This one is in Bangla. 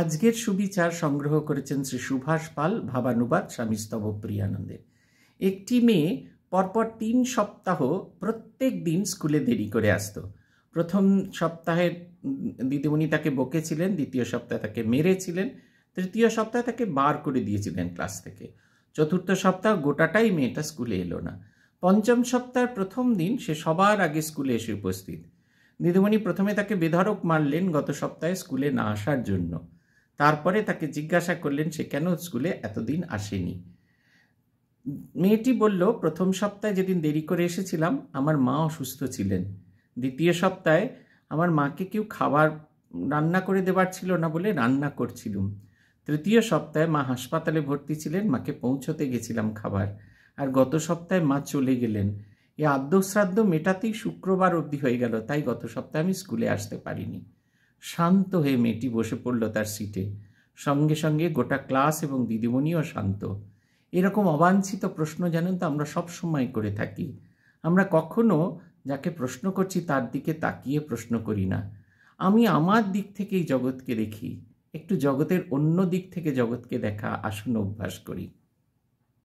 আজকের সুবিচার সংগ্রহ করেছেন শ্রী সুভাষ পাল ভাবানুবাদ স্বামী স্তবপ্রিয়ানন্দের একটি মেয়ে পরপর তিন সপ্তাহ প্রত্যেক দিন স্কুলে দেরি করে আসতো প্রথম সপ্তাহে দিদিমণি তাকে বকেছিলেন দ্বিতীয় সপ্তাহে তাকে মেরেছিলেন তৃতীয় সপ্তাহে তাকে বার করে দিয়েছিলেন ক্লাস থেকে চতুর্থ সপ্তাহ গোটাটাই মেয়েটা স্কুলে এলো না পঞ্চম সপ্তাহের প্রথম দিন সে সবার আগে স্কুলে এসে উপস্থিত দিদিমণি প্রথমে তাকে বেধারক মারলেন গত সপ্তাহে স্কুলে না আসার জন্য তারপরে তাকে জিজ্ঞাসা করলেন সে কেন স্কুলে এতদিন আসেনি মেয়েটি বলল প্রথম সপ্তাহে যেদিন দেরি করে এসেছিলাম আমার মা অসুস্থ ছিলেন দ্বিতীয় সপ্তাহে আমার মাকে কেউ খাবার রান্না করে দেবার ছিল না বলে রান্না করছিলুম তৃতীয় সপ্তাহে মা হাসপাতালে ভর্তি ছিলেন মাকে পৌঁছতে গেছিলাম খাবার আর গত সপ্তাহে মা চলে গেলেন এই আদ্যশ্রাদ্ধ মেটাতেই শুক্রবার অবধি হয়ে গেল তাই গত সপ্তাহে আমি স্কুলে আসতে পারিনি শান্ত হয়ে মেয়েটি বসে পড়ল তার সিটে সঙ্গে সঙ্গে গোটা ক্লাস এবং দিদিমণিও শান্ত এরকম অবাঞ্ছিত প্রশ্ন জানেন তো আমরা সব সময় করে থাকি আমরা কখনো যাকে প্রশ্ন করছি তার দিকে তাকিয়ে প্রশ্ন করি না আমি আমার দিক থেকেই জগৎকে দেখি একটু জগতের অন্য দিক থেকে জগৎকে দেখা আসন অভ্যাস করি